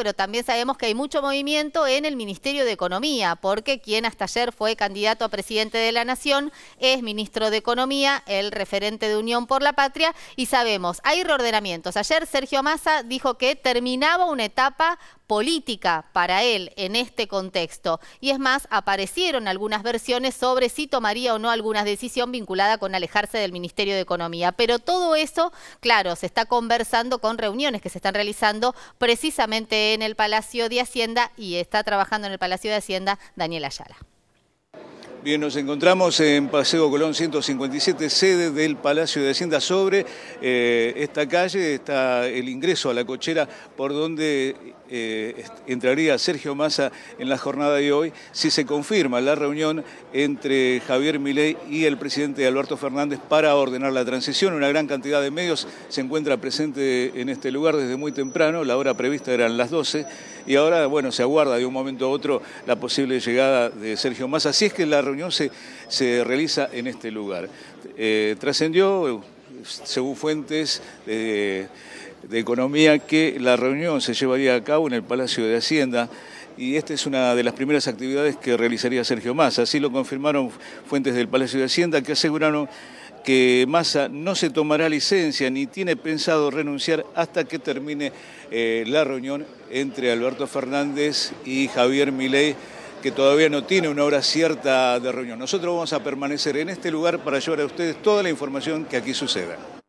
pero también sabemos que hay mucho movimiento en el Ministerio de Economía, porque quien hasta ayer fue candidato a presidente de la Nación es ministro de Economía, el referente de Unión por la Patria, y sabemos, hay reordenamientos. Ayer Sergio Massa dijo que terminaba una etapa política para él en este contexto. Y es más, aparecieron algunas versiones sobre si tomaría o no alguna decisión vinculada con alejarse del Ministerio de Economía. Pero todo eso, claro, se está conversando con reuniones que se están realizando precisamente en el Palacio de Hacienda y está trabajando en el Palacio de Hacienda Daniel Ayala. Bien, nos encontramos en Paseo Colón 157, sede del Palacio de Hacienda. Sobre eh, esta calle está el ingreso a la cochera por donde eh, entraría Sergio Massa en la jornada de hoy si se confirma la reunión entre Javier Milei y el presidente Alberto Fernández para ordenar la transición. Una gran cantidad de medios se encuentra presente en este lugar desde muy temprano, la hora prevista eran las 12 y ahora, bueno, se aguarda de un momento a otro la posible llegada de Sergio Massa. es que la reunión se, se realiza en este lugar. Eh, trascendió, según fuentes eh, de, Economía, que la reunión se llevaría a cabo en el Palacio de Hacienda y esta es una de las primeras actividades que realizaría Sergio Massa. Así lo confirmaron fuentes del Palacio de Hacienda que aseguraron que Massa no se tomará licencia ni tiene pensado renunciar hasta que termine eh, la reunión entre Alberto Fernández y Javier Milei que todavía no tiene una hora cierta de reunión. Nosotros vamos a permanecer en este lugar para llevar a ustedes toda la información que aquí suceda.